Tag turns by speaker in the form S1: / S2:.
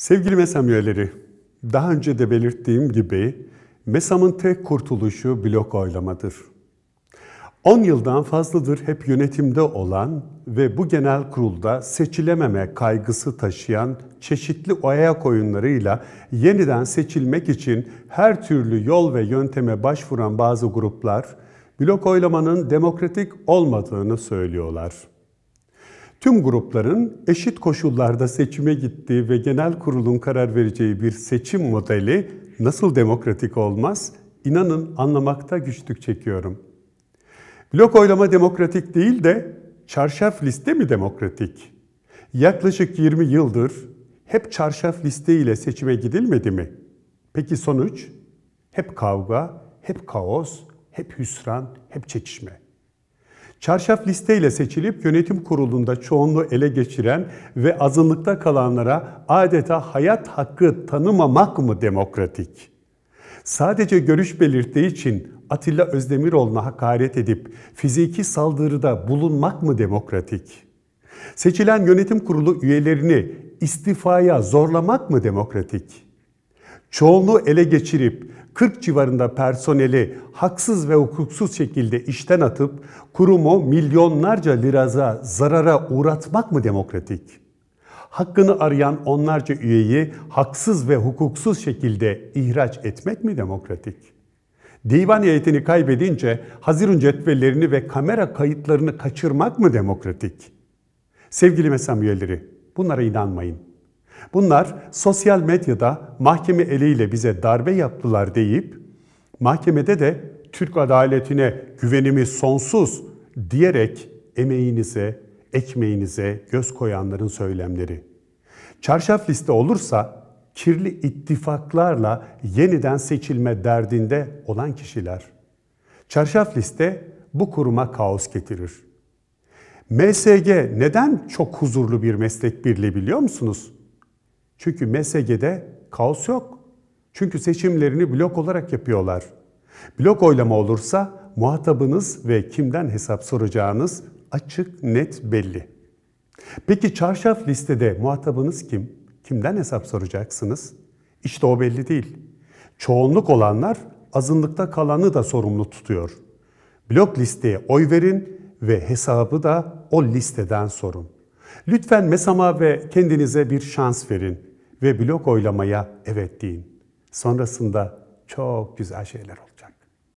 S1: Sevgili MESAM üyeleri, daha önce de belirttiğim gibi MESAM'ın tek kurtuluşu blok oylamadır. 10 yıldan fazladır hep yönetimde olan ve bu genel kurulda seçilememe kaygısı taşıyan çeşitli ayak oyunlarıyla yeniden seçilmek için her türlü yol ve yönteme başvuran bazı gruplar blok oylamanın demokratik olmadığını söylüyorlar tüm grupların eşit koşullarda seçime gittiği ve genel kurulun karar vereceği bir seçim modeli nasıl demokratik olmaz? İnanın anlamakta güçlük çekiyorum. Blok oylama demokratik değil de çarşaf liste mi demokratik? Yaklaşık 20 yıldır hep çarşaf liste ile seçime gidilmedi mi? Peki sonuç? Hep kavga, hep kaos, hep hüsran, hep çekişme. Çarşaf listeyle seçilip yönetim kurulunda çoğunluğu ele geçiren ve azınlıkta kalanlara adeta hayat hakkı tanımamak mı demokratik? Sadece görüş belirttiği için Atilla Özdemiroğlu'na hakaret edip fiziki saldırıda bulunmak mı demokratik? Seçilen yönetim kurulu üyelerini istifaya zorlamak mı demokratik?'' çoğunluğu ele geçirip 40 civarında personeli haksız ve hukuksuz şekilde işten atıp kurumu milyonlarca liraza zarara uğratmak mı demokratik? Hakkını arayan onlarca üyeyi haksız ve hukuksuz şekilde ihraç etmek mi demokratik? Divan heyetini kaybedince Haziran cetvellerini ve kamera kayıtlarını kaçırmak mı demokratik? Sevgili mesam üyeleri, bunlara inanmayın. Bunlar sosyal medyada mahkeme eliyle bize darbe yaptılar deyip mahkemede de Türk adaletine güvenimiz sonsuz diyerek emeğinize, ekmeğinize göz koyanların söylemleri. Çarşaf liste olursa kirli ittifaklarla yeniden seçilme derdinde olan kişiler. Çarşaf liste bu kuruma kaos getirir. MSG neden çok huzurlu bir meslek birliği biliyor musunuz? Çünkü MSG'de kaos yok. Çünkü seçimlerini blok olarak yapıyorlar. Blok oylama olursa muhatabınız ve kimden hesap soracağınız açık, net, belli. Peki çarşaf listede muhatabınız kim? Kimden hesap soracaksınız? İşte o belli değil. Çoğunluk olanlar azınlıkta kalanı da sorumlu tutuyor. Blok listeye oy verin ve hesabı da o listeden sorun. Lütfen mesama ve kendinize bir şans verin ve blok oylamaya evet deyin. Sonrasında çok güzel şeyler olacak.